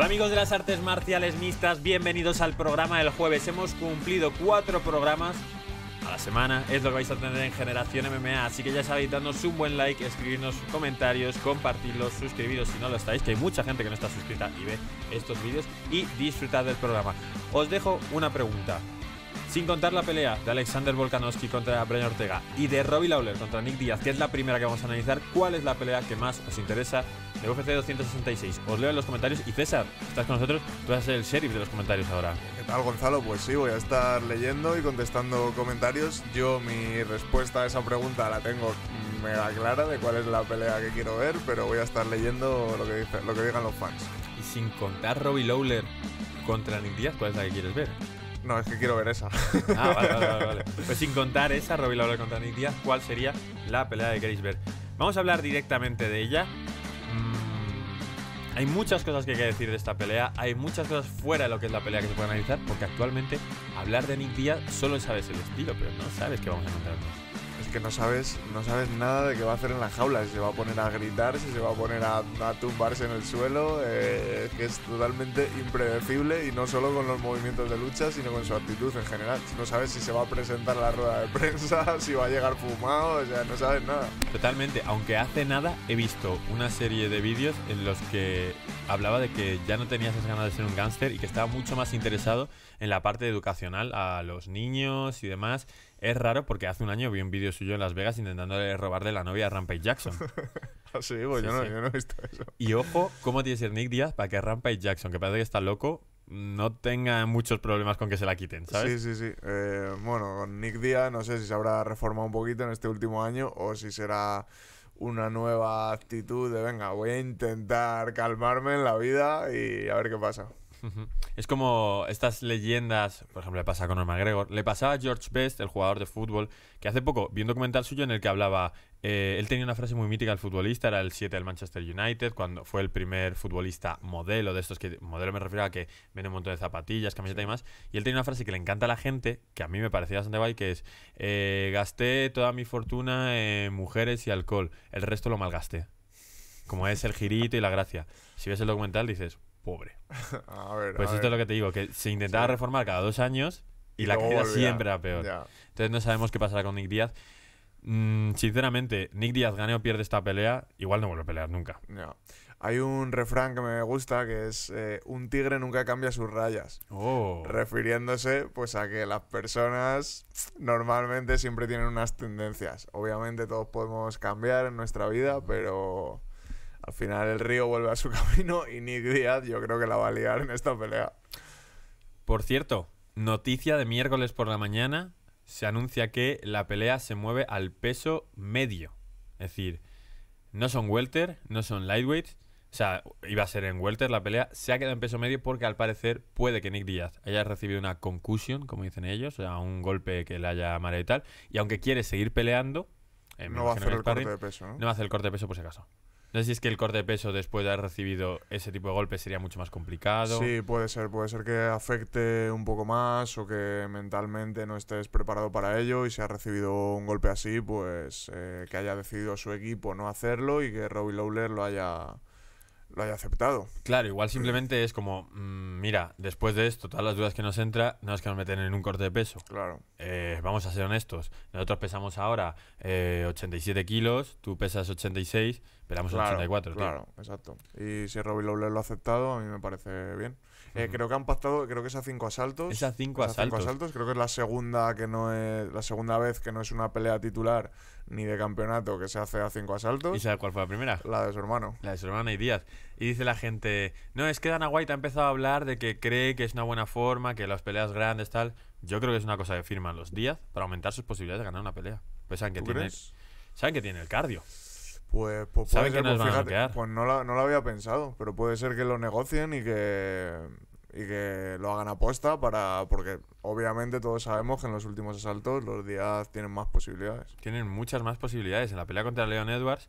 Hola amigos de las artes marciales mixtas, bienvenidos al programa del jueves. Hemos cumplido cuatro programas a la semana, es lo que vais a tener en Generación MMA, así que ya sabéis, dadnos un buen like, escribirnos comentarios, compartirlos, suscribiros si no lo estáis, que hay mucha gente que no está suscrita y ve estos vídeos, y disfrutad del programa. Os dejo una pregunta. Sin contar la pelea de Alexander Volkanovski contra Brian Ortega y de Robbie Lawler contra Nick Díaz, que es la primera que vamos a analizar, ¿cuál es la pelea que más os interesa de UFC 266. Os leo en los comentarios y César, estás con nosotros, tú vas a ser el sheriff de los comentarios ahora. ¿Qué tal, Gonzalo? Pues sí, voy a estar leyendo y contestando comentarios. Yo mi respuesta a esa pregunta la tengo me mega clara de cuál es la pelea que quiero ver, pero voy a estar leyendo lo que, lo que digan los fans. Y sin contar Robbie Lawler contra Nick Diaz, ¿cuál es la que quieres ver? No, es que quiero ver esa. Ah, vale, vale, vale. Pues sin contar esa, Robbie Lawler contra Nick Diaz, ¿cuál sería la pelea que queréis ver? Vamos a hablar directamente de ella. Hay muchas cosas que hay que decir de esta pelea, hay muchas cosas fuera de lo que es la pelea que se puede analizar, porque actualmente hablar de Nick Diaz solo sabes el estilo, pero no sabes qué vamos a encontrarnos que no sabes, no sabes nada de qué va a hacer en la jaula, si se va a poner a gritar, si se va a poner a, tumbarse en el suelo, eh, que es totalmente impredecible y no solo con los movimientos de lucha, sino con su actitud en general. No sabes si se va a presentar a la rueda de prensa, si va a llegar fumado, o sea, no sabes nada. Totalmente, aunque hace nada he visto una serie de vídeos en los que hablaba de que ya no tenías esas ganas de ser un gángster y que estaba mucho más interesado en la parte educacional a los niños y demás es raro porque hace un año vi un vídeo suyo en Las Vegas intentando robarle la novia a Rampage Jackson. Así, ah, pues yo, no, he visto eso. Y ojo, cómo tiene que ser Nick Díaz para que Rampage Jackson, que parece que está loco, no tenga muchos problemas con que se la quiten, ¿sabes? Sí, sí, sí. Eh, bueno, con Nick Díaz no sé si se habrá reformado un poquito en este último año o si será una nueva actitud de, venga, voy a intentar calmarme en la vida y a ver qué pasa. Es como estas leyendas, por ejemplo, le pasa a Conor McGregor, le pasaba a George Best, el jugador de fútbol, que hace poco vi un documental suyo en el que hablaba, eh, él tenía una frase muy mítica, al futbolista era el 7 del Manchester United, cuando fue el primer futbolista modelo de estos, que modelo me refiero a que vende un montón de zapatillas, camiseta y más, y él tenía una frase que le encanta a la gente, que a mí me parecía bastante guay, que es, eh, gasté toda mi fortuna en mujeres y alcohol, el resto lo malgasté. Como es el girito y la gracia. Si ves el documental dices, pobre. pues esto es lo que te digo, que se intentaba reformar cada dos años y, la caída siempre era peor. Entonces no sabemos qué pasará con Nick Díaz. Mm, sinceramente, Nick Díaz gane o pierde esta pelea, igual no vuelve a pelear nunca. Hay un refrán que me gusta que es eh, un tigre nunca cambia sus rayas. Oh. Refiriéndose pues a que las personas normalmente siempre tienen unas tendencias. Obviamente todos podemos cambiar en nuestra vida, pero al final el río vuelve a su camino y Nick Díaz yo creo que la va a liar en esta pelea. Por cierto, noticia de miércoles por la mañana, se anuncia que la pelea se mueve al peso medio. Es decir, no son welter, no son lightweight. O sea, iba a ser en welter la pelea. Se ha quedado en peso medio porque al parecer puede que Nick Díaz haya recibido una concusión, como dicen ellos, o sea, un golpe que le haya mareado y tal. Y aunque quiere seguir peleando, eh, no va a hacer el, corte de peso. ¿no? no va a hacer el corte de peso por si acaso. No sé si es que el corte de peso después de haber recibido ese tipo de golpes sería mucho más complicado. Sí, puede ser. Puede ser que afecte un poco más o que mentalmente no estés preparado para ello y si ha recibido un golpe así, pues eh, que haya decidido su equipo no hacerlo y que Robbie Lowler lo haya lo haya aceptado. Claro, igual simplemente es como, mm, mira, después de esto, todas las dudas que nos entra, no es que nos meten en un corte de peso. Claro. Eh, vamos a ser honestos. Nosotros pesamos ahora 87 eh, kilos, tú pesas 86, pelamos claro, 84. Claro, exacto. Y si Robbie Lowler lo ha aceptado, a mí me parece bien. Eh, creo que han pactado, creo que es a cinco asaltos. Es a cinco asaltos. Creo que es la segunda que no es, la segunda vez que no es una pelea titular ni de campeonato que se hace a cinco asaltos. ¿Y sabe cuál fue la primera? La de su hermano. La de su hermano y Díaz. Y dice la gente, no, es que Dana White ha empezado a hablar de que cree que es una buena forma, que las peleas grandes, tal. Yo creo que es una cosa que firman los Díaz para aumentar sus posibilidades de ganar una pelea. Pues saben que tiene, saben que tiene el cardio. Pues, pues puede ser, pues que pues no, la, no había pensado, pero puede ser que lo negocien y que y que lo hagan apuesta para porque obviamente todos sabemos que en los últimos asaltos los Díaz tienen más posibilidades. Tienen muchas más posibilidades. En la pelea contra Leon Edwards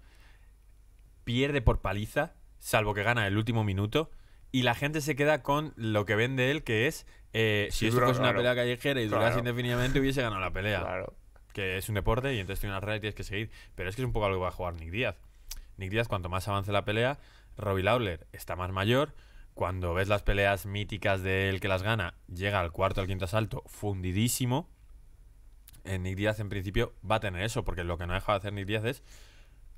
pierde por paliza, salvo que gana el último minuto. Y la gente se queda con lo que ven de él, que es eh, si esto fuese una pelea callejera y durase indefinidamente, hubiese ganado la pelea. Claro. Que es un deporte y entonces tiene una y tienes que seguir. Pero es que es un poco algo que va a jugar Nick Díaz. Nick Díaz, cuanto más avance la pelea, Robbie Lawler está más mayor cuando ves las peleas míticas de él que las gana, llega al cuarto al quinto asalto fundidísimo. En eh, Nick Díaz, en principio, va a tener eso, porque lo que no ha dejado de hacer Nick Díaz es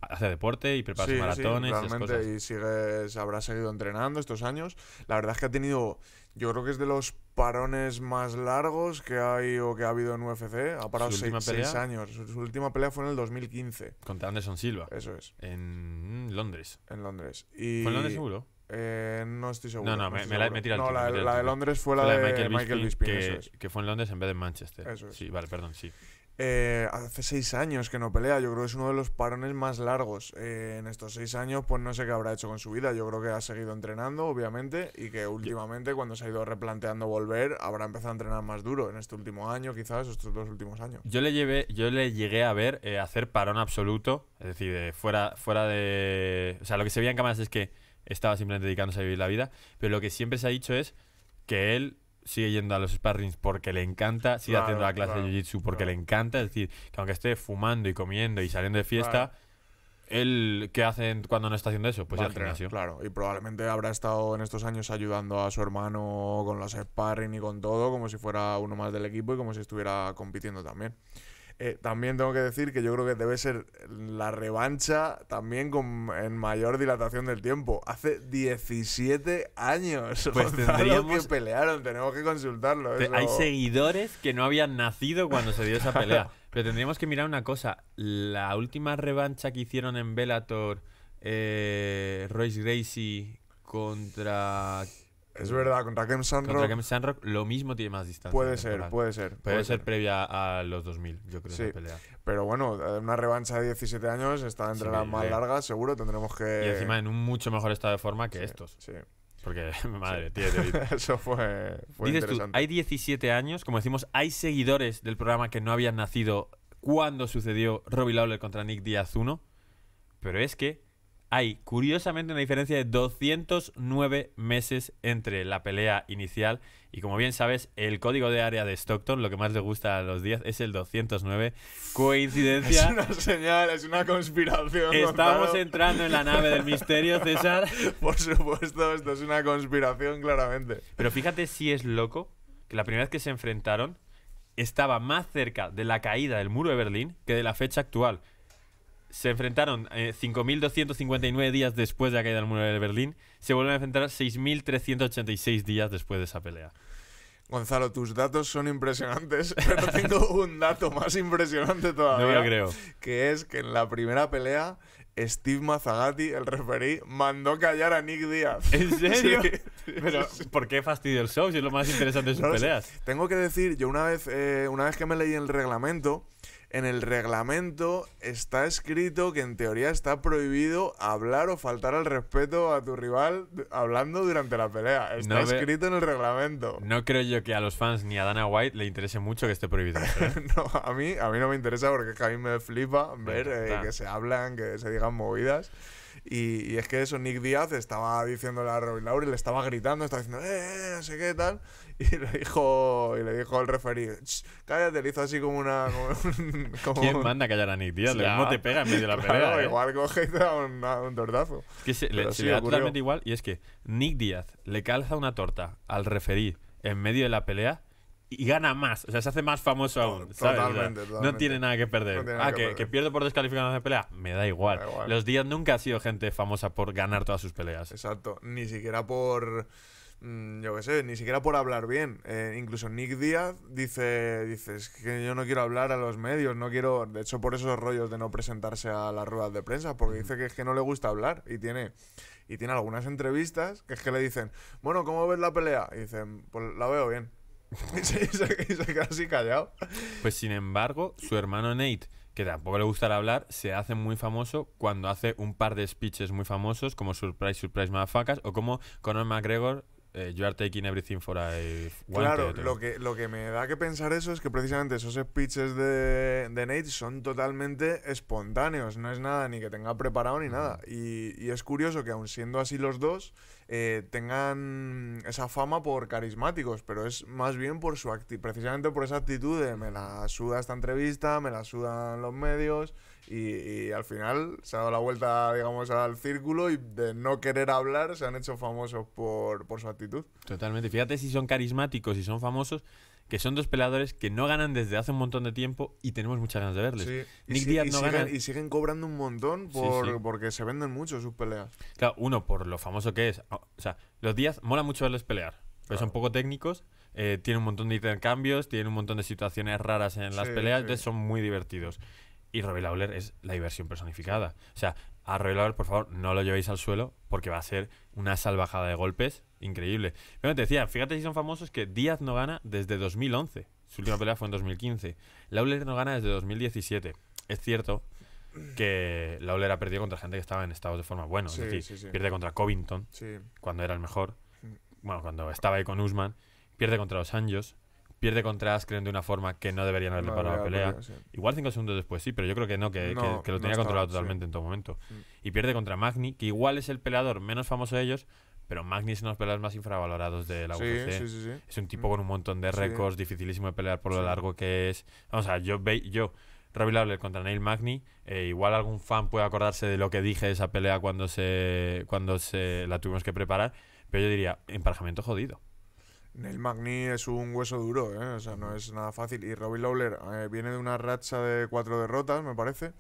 hacer deporte y prepara maratones. Sí, y habrá seguido entrenando estos años. La verdad es que ha tenido, yo creo que es de los parones más largos que hay o que ha habido en UFC. Ha parado seis, años. Su, última pelea fue en el 2015. Contra Anderson Silva. Eso es. En Londres. En Londres. Y... en Londres seguro? Eh, no estoy seguro. No, no, me, la, No, la, de Londres fue la, de, Michael, que, fue en Londres en vez de Manchester. Sí, vale, perdón, sí. Eh, hace seis años que no pelea, yo creo que es uno de los parones más largos. Eh, en estos seis años, pues no sé qué habrá hecho con su vida. Yo creo que ha seguido entrenando, obviamente, y que últimamente, cuando se ha ido replanteando volver, habrá empezado a entrenar más duro en este último año, quizás, estos dos últimos años. Yo le llevé, yo le llegué a ver hacer parón absoluto, es decir, fuera, fuera de. O sea, lo que se veía en cámaras es que estaba simplemente dedicándose a vivir la vida. Pero lo que siempre se ha dicho es que él sigue yendo a los sparrings porque le encanta, sigue haciendo la clase de jiu-jitsu porque le encanta. Es decir, que aunque esté fumando y comiendo y saliendo de fiesta, él, ¿qué hace cuando no está haciendo eso? Pues ya Claro, y probablemente habrá estado en estos años ayudando a su hermano con los sparring y con todo, como si fuera uno más del equipo y como si estuviera compitiendo también. Eh, también tengo que decir que yo creo que debe ser la revancha también con, en mayor dilatación del tiempo. Hace 17 años pues tendríamos... que pelearon, tenemos que consultarlo. Hay seguidores que no habían nacido cuando se dio esa pelea. Pero tendríamos que mirar una cosa. La última revancha que hicieron en Bellator eh, Royce Gracie contra es verdad, contra Kem Sandrock. Contra lo mismo tiene más distancia. Puede ser, puede ser. Puede, ser, previa a los 2000, yo creo, sí. Pero bueno, eh, una revancha de 17 años está entre las más largas, seguro tendremos que. Y encima en un mucho mejor estado de forma que estos. Sí. Porque, madre, tío, Eso fue, fue Dices tú, hay 17 años, como decimos, hay seguidores del programa que no habían nacido cuando sucedió Robbie Lawler contra Nick Diaz 1. Pero es que hay curiosamente una diferencia de 209 meses entre la pelea inicial y como bien sabes, el código de área de Stockton, lo que más le gusta a los 10 es el 209. Coincidencia. Es una señal, es una conspiración. Estamos entrando en la nave del misterio, César. Por supuesto, esto es una conspiración claramente. Pero fíjate si es loco que la primera vez que se enfrentaron estaba más cerca de la caída del muro de Berlín que de la fecha actual se enfrentaron 5.259 eh, días después de la caída del muro de Berlín, se vuelven a enfrentar 6.386 días después de esa pelea. Gonzalo, tus datos son impresionantes, pero tengo un dato más impresionante todavía. No lo creo. Que es que en la primera pelea, Steve Mazzagatti, el referí, mandó callar a Nick Díaz. ¿En serio? Pero, ¿por qué fastidio el show si es lo más interesante de sus peleas? Tengo que decir, yo una vez, eh, una vez que me leí el reglamento, en el reglamento está escrito que en teoría está prohibido hablar o faltar al respeto a tu rival hablando durante la pelea. Está escrito en el reglamento. No creo yo que a los fans ni a Dana White le interese mucho que esté prohibido. ¿eh? no, a mí, a mí no me interesa porque a mí me flipa ver eh, que se hablan, que se digan movidas. Y, es que eso, Nick Díaz estaba diciéndole a Robin Laurie, le estaba gritando, estaba diciendo, eh, eh, no sé qué tal. Y le dijo, y le dijo al referí, cállate, le hizo así como una. Como, ¿Quién manda a callar a Nick Díaz? Le te pega en medio de la pelea. Claro, ¿eh? Igual coge y te da un, un tortazo. que se, le, da totalmente igual. Y es que Nick Díaz le calza una torta al referí en medio de la pelea y gana más. O sea, se hace más famoso aún. No tiene nada que perder. Ah, que, que, pierde por descalificación de pelea. Me da igual. Los días nunca ha sido gente famosa por ganar todas sus peleas. Exacto. Ni siquiera por mm, yo qué sé, ni siquiera por hablar bien. Eh, incluso Nick Díaz dice, dice, es que yo no quiero hablar a los medios, no quiero, de hecho por esos rollos de no presentarse a las ruedas de prensa, porque dice que es que no le gusta hablar y tiene, y tiene algunas entrevistas que es que le dicen, bueno, ¿cómo ves la pelea? Y dicen, pues la veo bien. se callado. Pues sin embargo, su hermano Nate, que tampoco le gusta hablar, se hace muy famoso cuando hace un par de speeches muy famosos como Surprise, Surprise, mafacas o como Conor McGregor eh, you are taking everything for a Claro, eh. lo que, lo que me da que pensar eso es que precisamente esos speeches de, Nate son totalmente espontáneos, no es nada ni que tenga preparado ni nada. Y, es curioso que aun siendo así los dos, eh, tengan esa fama por carismáticos, pero es más bien por su precisamente por esa actitud de me la suda esta entrevista, me la sudan los medios. Y, al final se ha dado la vuelta, digamos, al círculo y de no querer hablar se han hecho famosos por, su actitud. Totalmente. Fíjate si son carismáticos y son famosos, que son dos peleadores que no ganan desde hace un montón de tiempo y tenemos muchas ganas de verles. Nick y no siguen, Y siguen cobrando un montón porque se venden mucho sus peleas. Claro, uno, por lo famoso que es. Ah, o sea, los Díaz mola mucho verles pelear, pero son poco técnicos. Eh, tienen un montón de intercambios, tienen un montón de situaciones raras en las peleas, entonces son muy divertidos. Y Robbie Lawler es la diversión personificada. O sea, a Robbie Lawler, por favor, no lo llevéis al suelo porque va a ser una salvajada de golpes increíble. Pero te decía, fíjate si son famosos que Díaz no gana desde 2011. Su última pelea fue en 2015. Lawler no gana desde 2017. Es cierto que Lawler ha perdido contra gente que estaba en estados de forma bueno. es decir, pierde contra Covington cuando era el mejor. Mm. Bueno, cuando estaba ahí con Usman. Pierde contra los Anjos pierde contra Askren de una forma que no deberían haberle parado la pelea. Igual cinco segundos después, sí, pero yo creo que no, que, lo tenía controlado totalmente en todo momento. Mm. Y pierde contra Magni, que igual es el peleador menos famoso de ellos, pero Magni es uno de los peleadores más infravalorados de la UFC. Es un tipo mm. con un montón de récords, dificilísimo de pelear por lo largo que es. Vamos a yo, yo Robbie contra Neil Magni. Eh, igual algún fan puede acordarse de lo que dije de esa pelea cuando se, cuando se la tuvimos que preparar, pero yo diría, emparejamiento jodido. Neil McNee es un hueso duro, ¿eh? o sea, no es nada fácil. Y Robbie Lawler eh, viene de una racha de cuatro derrotas, me parece.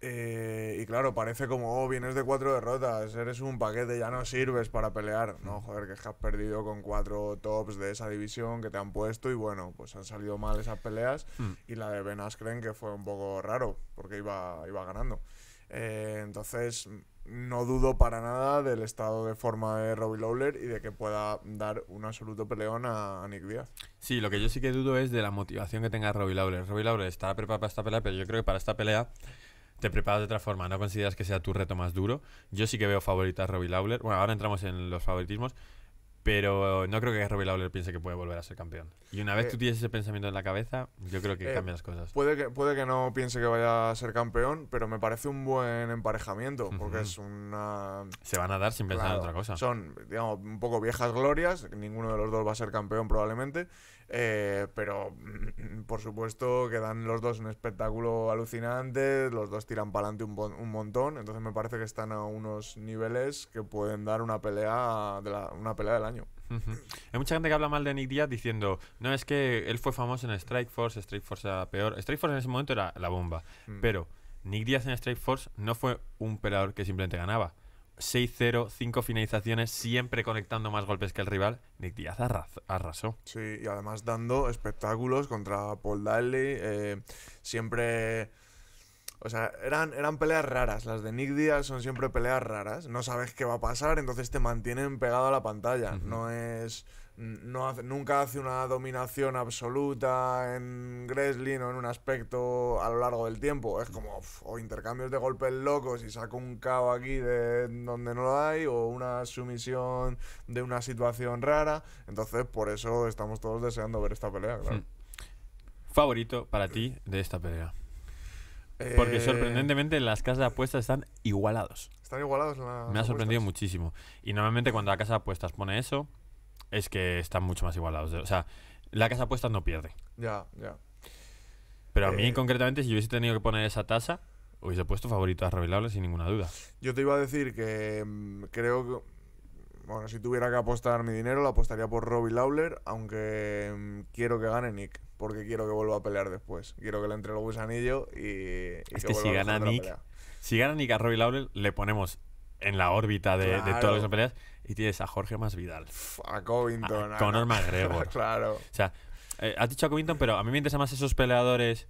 Eh, y claro, parece como, oh, vienes de cuatro derrotas, eres un paquete, ya no sirves para pelear. No, joder, que has perdido con cuatro tops de esa división que te han puesto y bueno, pues han salido mal esas peleas. Mm. Y la de Ben creen que fue un poco raro, porque iba, iba ganando. entonces, no dudo para nada del estado de forma de Robbie Lawler y de que pueda dar un absoluto peleón a, Nick Diaz. Sí, lo que yo sí que dudo es de la motivación que tenga Robbie Lawler. Robbie Lawler está preparado para esta pelea, pero yo creo que para esta pelea te preparas de otra forma, no consideras que sea tu reto más duro. Yo sí que veo favoritas a Robbie Lawler. Bueno, ahora entramos en los favoritismos. Pero no creo que Robbie Lawler piense que puede volver a ser campeón. Y una vez eh. tú tienes ese pensamiento en la cabeza, yo creo que eh, cambian las cosas. Puede que, puede que no piense que vaya a ser campeón, pero me parece un buen emparejamiento, porque es una... Se van a dar sin pensar en otra cosa. Son, digamos, un poco viejas glorias, ninguno de los dos va a ser campeón probablemente, eh, pero mm, por supuesto quedan los dos un espectáculo alucinante, los dos tiran para adelante un, montón, entonces me parece que están a unos niveles que pueden dar una pelea, de una pelea del año. Hay mucha gente que habla mal de Nick Díaz diciendo, no, es que él fue famoso en Strike Force, Strike Force era peor. Strike Force en ese momento era la bomba, mm. pero Nick Díaz en Strike Force no fue un peleador que simplemente ganaba 6-0, 5 finalizaciones, siempre conectando más golpes que el rival. Nick Díaz arrasó. Sí, y además dando espectáculos contra Paul Daly. Eh, siempre o sea, eran, eran peleas raras. Las de Nick Diaz son siempre peleas raras. No sabes qué va a pasar, entonces te mantienen pegado a la pantalla. No es. No hace, nunca hace una dominación absoluta en Greslin o en un aspecto a lo largo del tiempo. Es como o intercambios de golpes locos y saco un cabo aquí de donde no lo hay o una sumisión de una situación rara. Entonces, por eso estamos todos deseando ver esta pelea, hmm. ¿Favorito para ti de esta pelea? Porque eh, sorprendentemente las casas de apuestas están igualados. Están igualados Me ha sorprendido muchísimo. Y normalmente cuando la casa de apuestas pone eso, es que están mucho más igualados. O sea, la casa de apuestas no pierde. Ya, ya. Pero a mí eh, concretamente, si yo hubiese tenido que poner esa tasa, hubiese puesto favorito a Lawler sin ninguna duda. Yo te iba a decir que mm, creo que... Bueno, si tuviera que apostar mi dinero, lo apostaría por Robbie Lawler, aunque mm, quiero que gane Nick porque quiero que vuelva a pelear después. Quiero que le entre el gusanillo y, es que, si gana Nick, si gana Nick a Robbie Lawler le ponemos en la órbita de, de todas las peleas y tienes a Jorge más Vidal, a Covington, a, Conor McGregor. claro. O sea, eh, has dicho a Covington, pero a mí me interesan más esos peleadores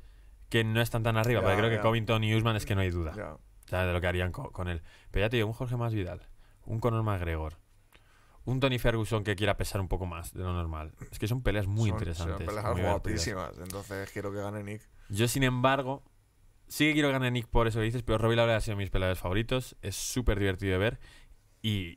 que no están tan arriba, pero porque creo que Covington y Usman es que no hay duda. de lo que harían con él. Pero ya te digo, un Jorge más Vidal, un Conor McGregor un Tony Ferguson que quiera pesar un poco más de lo normal. Es que son peleas muy interesantes. Son peleas muy guapísimas. Entonces quiero que gane Nick. Yo, sin embargo, sí que quiero que gane Nick por eso que dices, pero Robbie Lawler ha sido mis peleas favoritos. Es súper divertido de ver y,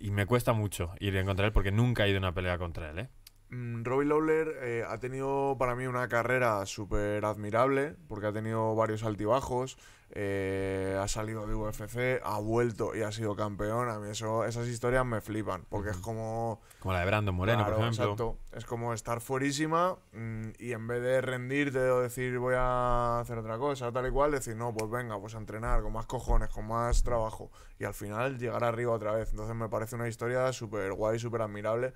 y, me cuesta mucho ir a encontrar él porque nunca he ido a una pelea contra él. ¿eh? Mm, Robbie Lawler eh, ha tenido para mí una carrera súper admirable, porque ha tenido varios altibajos, eh, ha salido de UFC, ha vuelto y ha sido campeón. A mí eso, esas historias me flipan, porque es como... Como la de Brandon Moreno, por ejemplo. Exacto. Es como estar fuerísima mm, y en vez de rendirte o decir voy a hacer otra cosa, tal y cual, decir no, pues venga, pues a entrenar con más cojones, con más trabajo. Y al final llegar arriba otra vez. Entonces me parece una historia súper guay, súper admirable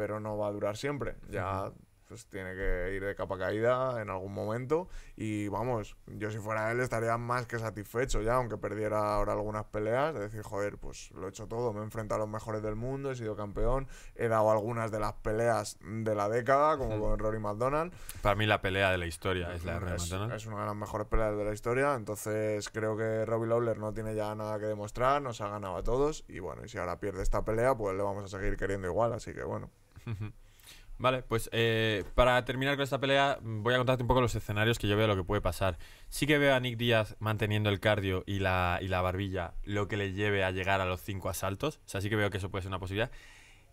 pero no va a durar siempre. Ya pues tiene que ir de capa caída en algún momento y vamos, yo si fuera él estaría más que satisfecho ya, aunque perdiera ahora algunas peleas, de decir, joder, pues lo he hecho todo, me he enfrentado a los mejores del mundo, he sido campeón, he dado algunas de las peleas de la década, como con Rory McDonald. Para mí la pelea de la historia es, la de Rory McDonald. Es una de las mejores peleas de la historia, entonces creo que Robbie Lawler no tiene ya nada que demostrar, nos ha ganado a todos y bueno, y si ahora pierde esta pelea, pues le vamos a seguir queriendo igual, así que bueno. Vale, pues eh, para terminar con esta pelea voy a contarte un poco los escenarios que yo veo lo que puede pasar. Sí que veo a Nick Díaz manteniendo el cardio y la, y la barbilla, lo que le lleve a llegar a los cinco asaltos. O sea, sí que veo que eso puede ser una posibilidad.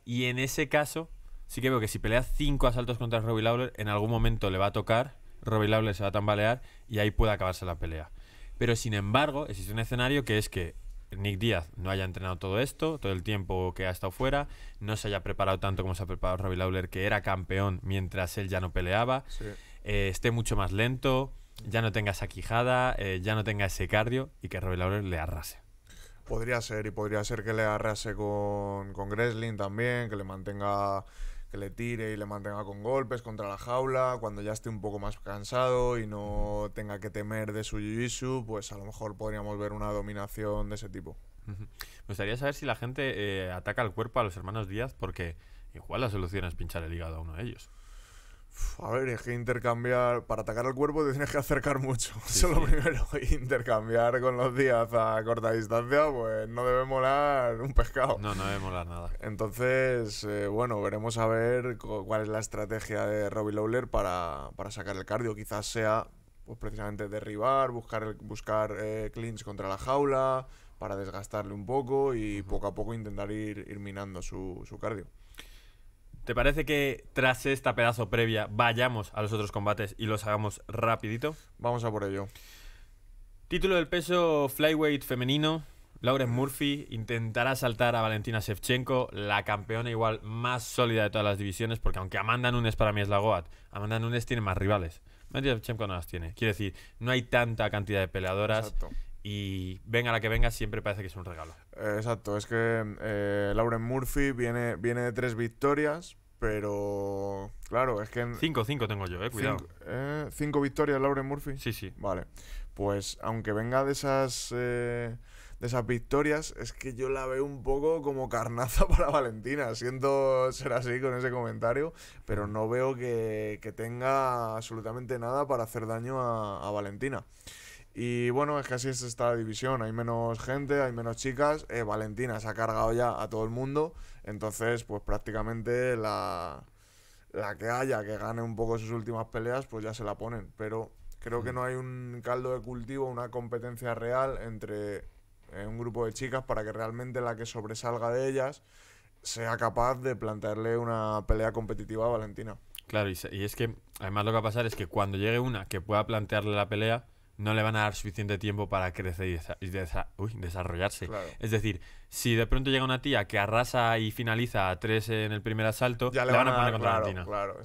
Y en ese caso, sí que veo que si pelea cinco asaltos contra Robbie Lawler, en algún momento le va a tocar, Robbie Lawler se va a tambalear y ahí puede acabarse la pelea. Pero sin embargo, existe un escenario que es que Nick Díaz no haya entrenado todo esto, todo el tiempo que ha estado fuera, no se haya preparado tanto como se ha preparado Robbie Lawler, que era campeón mientras él ya no peleaba, eh, esté mucho más lento, ya no tenga esa quijada, eh, ya no tenga ese cardio y que Robbie Lawler le arrase. Podría ser, y podría ser que le arrase con, con también, que le mantenga que le tire y le mantenga con golpes contra la jaula, cuando ya esté un poco más cansado y no tenga que temer de su jiu pues a lo mejor podríamos ver una dominación de ese tipo. Me gustaría saber si la gente eh, ataca al cuerpo a los hermanos Díaz porque igual la solución es pinchar el hígado a uno de ellos. A ver, es que intercambiar. Para atacar al cuerpo te tienes que acercar mucho. Solo lo primero. Intercambiar con los días a corta distancia, pues no debe molar un pescado. No, no debe molar nada. Entonces, eh, bueno, veremos a ver cuál es la estrategia de Robbie Lawler para, sacar el cardio. Quizás sea, pues precisamente derribar, buscar, buscar eh, clinch contra la jaula, para desgastarle un poco y poco a poco intentar ir, minando su cardio. ¿Te parece que tras esta pedazo previa vayamos a los otros combates y los hagamos rapidito? Vamos a por ello. Título del peso flyweight femenino. Lauren Murphy intentará saltar a Valentina Shevchenko, la campeona igual más sólida de todas las divisiones, porque aunque Amanda Nunes para mí es la GOAT, Amanda Nunes tiene más rivales. Valentina Shevchenko no las tiene. Quiere decir, no hay tanta cantidad de peleadoras. Exacto y venga la que venga, siempre parece que es un regalo. Eh, exacto, es que eh, Lauren Murphy viene, viene de tres victorias, pero claro, es que... cinco, cinco tengo yo, eh, cuidado. Eh, cinco, victorias Lauren Murphy? Sí, sí. Vale, pues aunque venga de esas... de esas victorias, es que yo la veo un poco como carnaza para Valentina. Siento ser así con ese comentario, pero no veo que, que tenga absolutamente nada para hacer daño a Valentina. Y bueno, es que así es esta división. Hay menos gente, hay menos chicas. Eh, Valentina se ha cargado ya a todo el mundo. Entonces, pues prácticamente la, la que haya, que gane un poco sus últimas peleas, pues ya se la ponen. Pero creo que no hay un caldo de cultivo, una competencia real entre eh, un grupo de chicas para que realmente la que sobresalga de ellas sea capaz de plantearle una pelea competitiva a Valentina. Claro, y, y es que además lo que va a pasar es que cuando llegue una que pueda plantearle la pelea no le van a dar suficiente tiempo para crecer y, desarrollarse. Es decir, si de pronto llega una tía que arrasa y finaliza a tres en el primer asalto, ya le, van, a poner contra la Tina. Claro,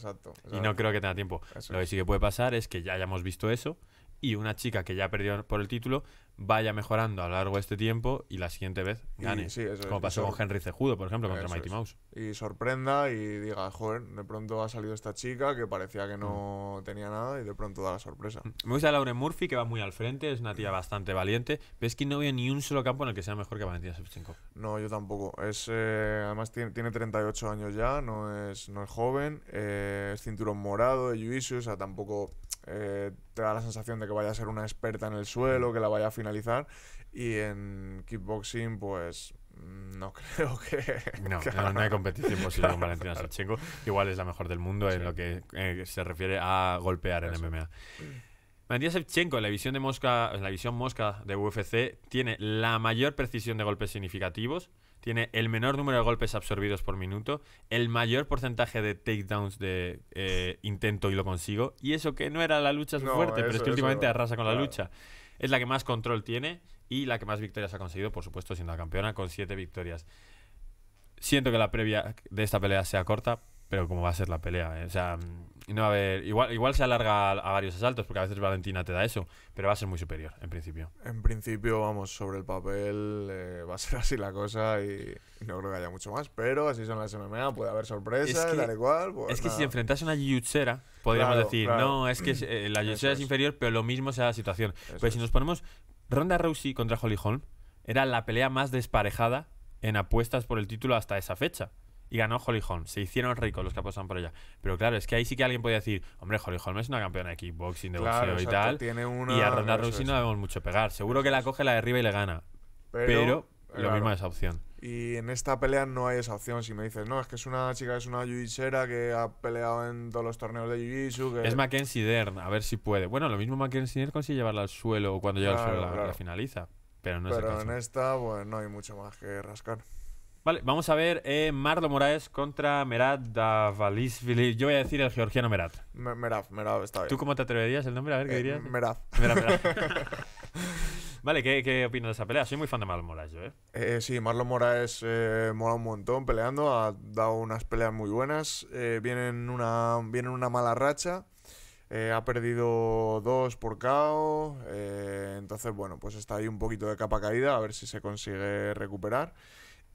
Y no creo que tenga tiempo. Lo que sí que puede pasar es que ya hayamos visto eso y una chica que ya perdió por el título vaya mejorando a lo largo de este tiempo y la siguiente vez gane. como pasó con Henry Cejudo, por ejemplo, contra Mighty Mouse. Y sorprenda y diga, joder, de pronto ha salido esta chica que parecía que no mm. tenía nada y de pronto da la sorpresa. Mm. Me gusta Lauren Murphy, que va muy al frente, es una tía mm. bastante valiente, ¿Ves que no veo ni un solo campo en el que sea mejor que Valentina Shevchenko. No, yo tampoco. Es, eh, además tiene, 38 años ya, no es, no es joven, eh, es cinturón morado de jiu o sea, tampoco eh, te da la sensación de que vaya a ser una experta en el suelo, que la vaya a finalizar. Y en kickboxing, pues mm, no creo que. No, hay competición posible pues, con Valentina Igual es la mejor del mundo en lo que eh, se refiere a golpear el en MMA. Valentina Shevchenko, la, visión mosca, en la visión mosca de UFC, tiene la mayor precisión de golpes significativos tiene el menor número de golpes absorbidos por minuto, el mayor porcentaje de takedowns de eh, intento y lo consigo, y eso que no era la lucha su fuerte, pero es que últimamente arrasa con la lucha. Es la que más control tiene y la que más victorias ha conseguido, por supuesto, siendo la campeona, con siete victorias. Siento que la previa de esta pelea sea corta, pero como va a ser la pelea, eh, o sea, no, a ver, igual, igual se alarga a, varios asaltos, porque a veces Valentina te da eso, pero va a ser muy superior, en principio. En principio, vamos, sobre el papel eh, va a ser así la cosa y no creo que haya mucho más, pero así son las MMA, puede haber sorpresas, es que, tal pues es que si enfrentas a una jiu podríamos decir, no, es que eh, la jiu es, inferior, pero lo mismo sea la situación. pues pero si nos ponemos, Ronda Rousey contra Holly Holm era la pelea más desparejada en apuestas por el título hasta esa fecha y ganó Holly Holm. Se hicieron ricos los que apostaron por ella. Pero claro, es que ahí sí que alguien puede decir, hombre, Holly Holm es una campeona de kickboxing, de boxeo y tal. Y a Ronda no, Rousey no la vemos mucho pegar. Seguro que la coge, la de arriba y le gana. Pero, eh, lo mismo esa opción. Y en esta pelea no hay esa opción. Si me dices, no, es que es una chica, es una judicera que ha peleado en todos los torneos de jiu-jitsu. Es Mackenzie Dern, a ver si puede. Bueno, lo mismo Mackenzie Dern consigue llevarla al suelo o cuando llega al suelo la, finaliza. Pero, en esta, pues no hay mucho más que rascar. Vale, vamos a ver eh, Marlo Moraes contra Merad Davalisvili. Yo voy a decir el georgiano Merad. Merad, Merad, está bien. ¿Tú cómo te atreverías el nombre? A ver, ¿qué eh, dirías? Merad. vale, ¿qué, ¿qué opinas de esa pelea? Soy muy fan de Marlon Moraes, yo, ¿eh? eh sí, Marlon Moraes eh, mola un montón peleando. Ha dado unas peleas muy buenas. viene, en una, viene una mala racha. ha perdido dos por KO. entonces, bueno, pues está ahí un poquito de capa caída. A ver si se consigue recuperar.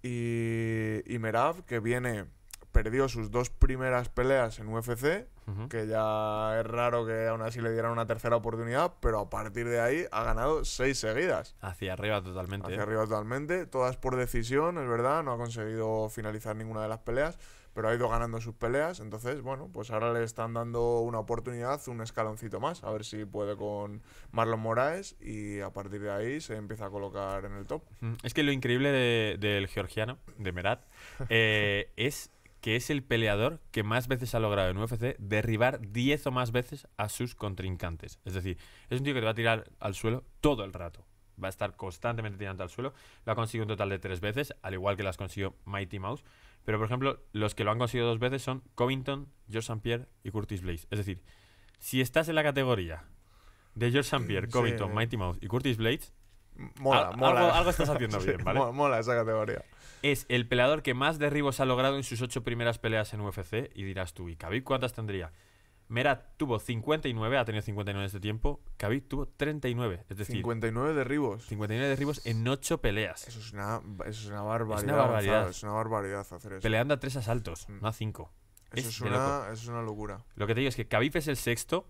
Y, y Merav, que viene perdió sus dos primeras peleas en UFC, que ya es raro que aún así le dieran una tercera oportunidad, pero a partir de ahí ha ganado seis seguidas. Hacia arriba totalmente. Hacia ¿eh? arriba totalmente, todas por decisión, es verdad, no ha conseguido finalizar ninguna de las peleas, pero ha ido ganando sus peleas, entonces, bueno, pues ahora le están dando una oportunidad, un escaloncito más, a ver si puede con Marlon Moraes y a partir de ahí se empieza a colocar en el top. Mm, es que lo increíble del georgiano, de Merat, eh, es que es el peleador que más veces ha logrado en UFC derribar 10 o más veces a sus contrincantes. Es decir, es un tío que te va a tirar al suelo todo el rato. Va a estar constantemente tirando al suelo. Lo ha conseguido un total de tres veces, al igual que las consiguió Mighty Mouse. Pero, por ejemplo, los que lo han conseguido dos veces son Covington, George St. Pierre y Curtis Blaze. Es decir, si estás en la categoría de George St. Pierre, Covington, Mighty Mouse y Curtis Blades, Mola, mola. Algo, estás haciendo bien, ¿vale? Mola esa categoría. Es el peleador que más derribos ha logrado en sus ocho primeras peleas en UFC. Y dirás tú, ¿y Khabib cuántas tendría? Merat tuvo 59, ha tenido 59 en este tiempo. Khabib tuvo 39. Es 59 derribos. 59 derribos en ocho peleas. Eso es una, una barbaridad. Es una barbaridad. es una barbaridad hacer eso. Peleando a tres asaltos, mm. no a 5. Eso es, una, eso es, una, locura. Lo que te digo es que Khabib es el sexto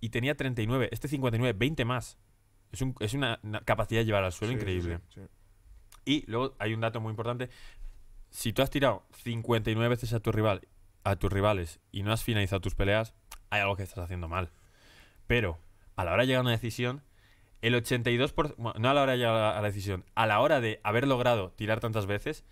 y tenía 39. Este 59, 20 más. Es, una, capacidad de llevar al suelo increíble. Y luego hay un dato muy importante. Si tú has tirado 59 veces a tu rival, a tus rivales y no has finalizado tus peleas, hay algo que estás haciendo mal. Pero a la hora de llegar a una decisión, el 82%, no a la hora de llegar a la, a la decisión, a la hora de haber logrado tirar tantas veces,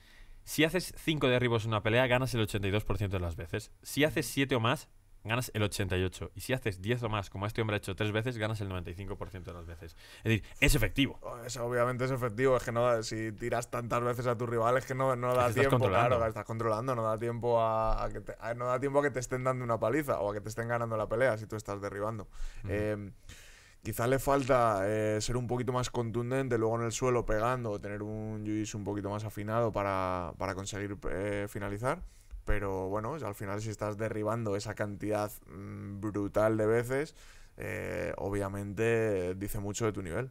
si haces 5 derribos en una pelea, ganas el 82% de las veces. Si haces 7 o más, ganas el 88%. Y si haces 10 o más, como este hombre ha hecho tres veces, ganas el 95% de las veces. Es decir, es efectivo. Oh, obviamente es efectivo. Es que no, si tiras tantas veces a tus rivales es que no, no da tiempo. Claro, estás controlando, no da tiempo a, que te, no da tiempo a que te estén dando una paliza o a que te estén ganando la pelea si tú estás derribando. Eh, quizá le falta eh, ser un poquito más contundente luego en el suelo pegando o tener un juice un poquito más afinado para, conseguir eh, finalizar pero bueno, al final si estás derribando esa cantidad mm, brutal de veces, eh, obviamente dice mucho de tu nivel.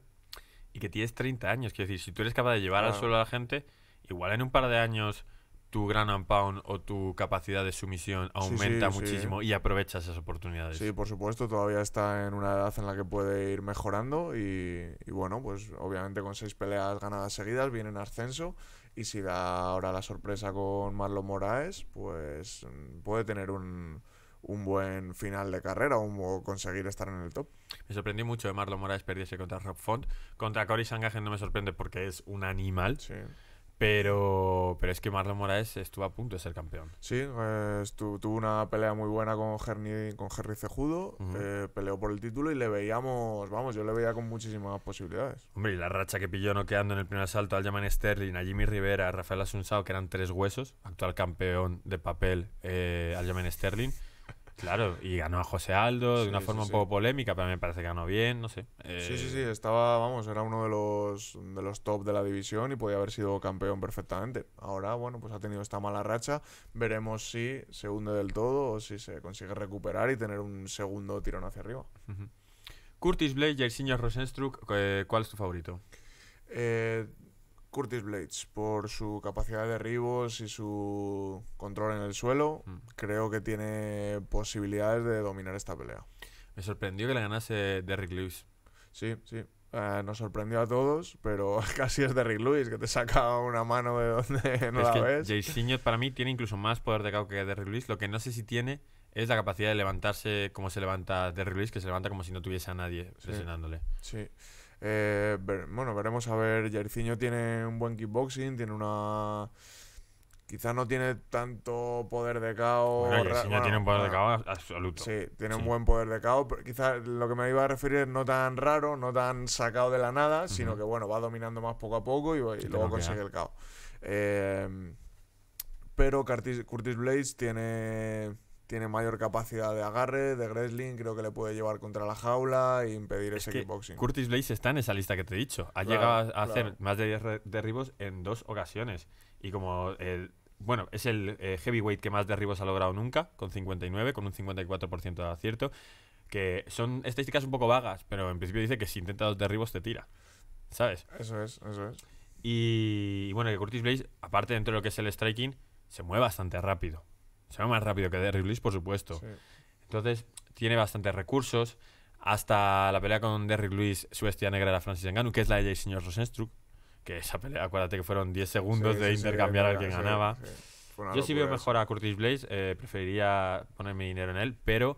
Y que tienes 30 años, quiero decir, si tú eres capaz de llevar al suelo a la gente, igual en un par de años tu gran pound o tu capacidad de sumisión aumenta muchísimo y aprovechas esas oportunidades. Sí, por supuesto, todavía está en una edad en la que puede ir mejorando y, y bueno, pues obviamente con seis peleas ganadas seguidas viene en ascenso y si da ahora la sorpresa con Marlon Moraes, pues mm, puede tener un, un buen final de carrera o conseguir estar en el top. Me sorprendió mucho de Marlon Moraes perdiese contra Rob Font. Contra Cory Sangagen no me sorprende porque es un animal. Sí. Pero, pero es que Marlon Moraes estuvo a punto de ser campeón. Sí, pues tuvo una pelea muy buena con con Henry Cejudo, eh, peleó por el título y le veíamos, vamos, yo le veía con muchísimas posibilidades. Hombre, y la racha que pilló noqueando en el primer asalto al Yaman Sterling, a Jimmy Rivera, a Rafael Asunsao, que eran tres huesos, actual campeón de papel eh, al Sterling. Claro, y ganó a José Aldo de una forma un poco polémica, pero a mí me parece que ganó bien, no sé. Eh. Sí, sí, sí, estaba, vamos, era uno de los, de los top de la división y podía haber sido campeón perfectamente. Ahora, bueno, pues ha tenido esta mala racha, veremos si se hunde del todo o si se consigue recuperar y tener un segundo tirón hacia arriba. Curtis Blade, señor Rosenstruck, eh, ¿cuál es tu favorito? Eh, Curtis Blades por su capacidad de derribos y su control en el suelo. Mm. Creo que tiene posibilidades de dominar esta pelea. Me sorprendió que le ganase Derrick Lewis. Sí, sí. Eh, nos sorprendió a todos, pero casi es Derrick Lewis, que te saca una mano de donde no es que ves. para mí tiene incluso más poder de KO que Derrick Lewis. Lo que no sé si tiene es la capacidad de levantarse como se levanta Derrick Lewis, que se levanta como si no tuviese a nadie presionándole. sí. Eh, bueno, veremos a ver. Yerciño tiene un buen kickboxing, tiene una. Quizás no tiene tanto poder de KO. tiene un poder de ah, KO absoluto. Sí, tiene un buen poder de KO. quizás lo que me iba a referir es no tan raro, no tan sacado de la nada, sino que bueno, va dominando más poco a poco y, luego consigue el KO. Eh, pero Curtis, Curtis Blades tiene tiene mayor capacidad de agarre, de gresling, creo que le puede llevar contra la jaula e impedir ese kickboxing. Curtis Blaze está en esa lista que te he dicho. Ha llegado a hacer más de 10 derribos en dos ocasiones. Y como el, bueno, es el eh, heavyweight que más derribos ha logrado nunca, con 59, con un 54% de acierto, que son estadísticas un poco vagas, pero en principio dice que si intenta dos derribos te tira. ¿Sabes? Eso es, eso es. Y, y bueno, que Curtis Blaze, aparte dentro de lo que es el striking, se mueve bastante rápido. Se va más rápido que Derrick Lewis, por supuesto. Entonces, tiene bastantes recursos. Hasta la pelea con Derrick Lewis, su bestia negra era Francis Ngannou, que es la de Jason Rosenstruck. Que esa pelea, acuérdate que fueron 10 segundos de intercambiar al que ganaba. Yo si veo mejor a Curtis Blaze, eh, preferiría poner mi dinero en él, pero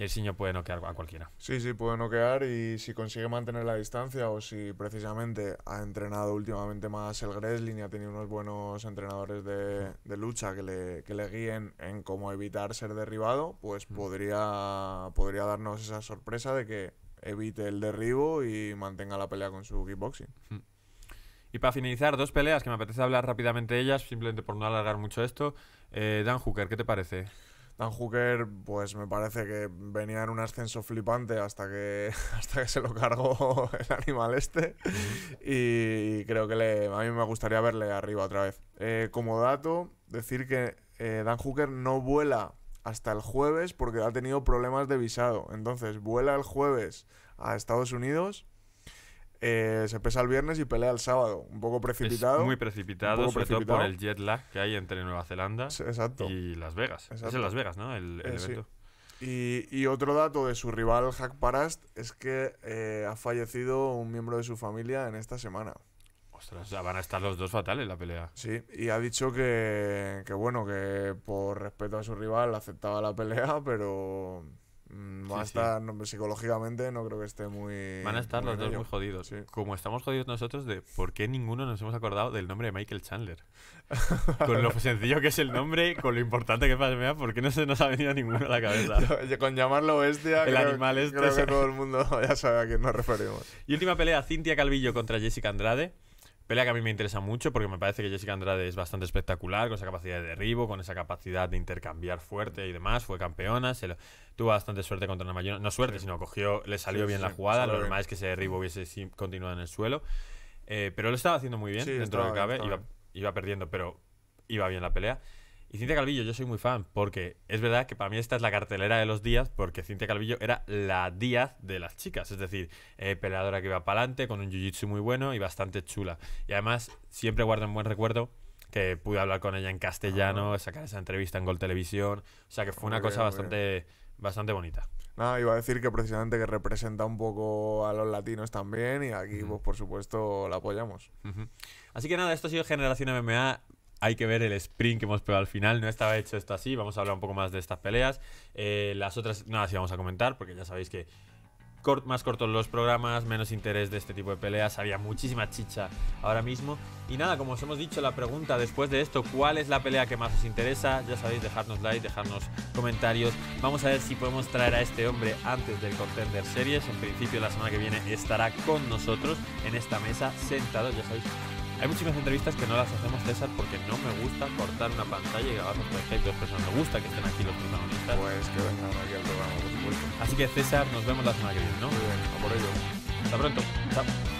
y el Siño puede noquear a cualquiera. Sí, sí, puede noquear y si consigue mantener la distancia o si precisamente ha entrenado últimamente más el Gresling y ha tenido unos buenos entrenadores de, lucha que le, guíen en cómo evitar ser derribado, pues mm. podría, podría darnos esa sorpresa de que evite el derribo y mantenga la pelea con su kickboxing. Mm. Y para finalizar, dos peleas que me apetece hablar rápidamente de ellas, simplemente por no alargar mucho esto. Eh, Dan Hooker, ¿qué te parece? Dan Hooker, pues me parece que venía en un ascenso flipante hasta que, hasta que se lo cargó el animal este. Y, creo que a mí me gustaría verle arriba otra vez. Eh, como dato, decir que eh, Dan Hooker no vuela hasta el jueves porque ha tenido problemas de visado. Entonces, vuela el jueves a Estados Unidos eh, se pesa el viernes y pelea el sábado. Un poco precipitado. muy precipitado, sobre todo por el jet lag que hay entre Nueva Zelanda y Las Vegas. Es en Las Vegas, ¿no? El, eh, evento. Y, otro dato de su rival Jack Parast es que eh, ha fallecido un miembro de su familia en esta semana. Ostras, o van a estar los dos fatales la pelea. Sí, y ha dicho que bueno, que por respeto a su rival aceptaba la pelea, pero Mm, van a estar psicológicamente, no creo que esté muy. Van a estar los dos muy jodidos. Como estamos jodidos nosotros de por qué ninguno nos hemos acordado del nombre de Michael Chandler. con lo sencillo que es el nombre, con lo importante que es, ¿por qué no se nos ha venido a ninguno a la cabeza? con llamarlo bestia, el animal este que todo el mundo ya sabe a quién nos referimos. Y última pelea: Cintia Calvillo contra Jessica Andrade. Pelea que a mí me interesa mucho porque me parece que Jessica Andrade es bastante espectacular, con esa capacidad de derribo, con esa capacidad de intercambiar fuerte y demás. Fue campeona, se tuvo bastante suerte contra mayor No suerte, sino cogió, le salió bien la jugada. Lo normal es que ese derribo hubiese continuado en el suelo. Eh, pero lo estaba haciendo muy bien dentro del cabe. Iba, iba, perdiendo, pero iba bien la pelea. Y Cintia Calvillo, yo soy muy fan, porque es verdad que para mí esta es la cartelera de los días, porque Cintia Calvillo era la Díaz de las chicas, es decir, eh, peleadora que iba para adelante, con un jiu-jitsu muy bueno y bastante chula. Y además, siempre guardo un buen recuerdo que pude hablar con ella en castellano, sacar esa entrevista en Gol Televisión, o sea que fue una cosa bastante, bastante bonita. Nada, iba a decir que precisamente que representa un poco a los latinos también y aquí, pues por supuesto, la apoyamos. Así que nada, esto ha sido Generación MMA hay que ver el sprint que hemos pegado al final. No estaba hecho esto así. Vamos a hablar un poco más de estas peleas. Eh, las otras, nada, sí vamos a comentar, porque ya sabéis que cort, más cortos los programas, menos interés de este tipo de peleas. Había muchísima chicha ahora mismo. Y nada, como os hemos dicho, la pregunta después de esto, ¿cuál es la pelea que más os interesa? Ya sabéis, dejarnos like, dejarnos comentarios. Vamos a ver si podemos traer a este hombre antes del Contender Series. En principio, la semana que viene estará con nosotros en esta mesa, sentado, ya sabéis hay muchísimas entrevistas que no las hacemos, César, porque no me gusta cortar una pantalla y grabar con hay dos personas. Me gusta que estén aquí los protagonistas. Pues que programa, por supuesto. Así que, César, nos vemos la semana que viene, ¿no? Muy bien, a por ello. Hasta pronto. Chao.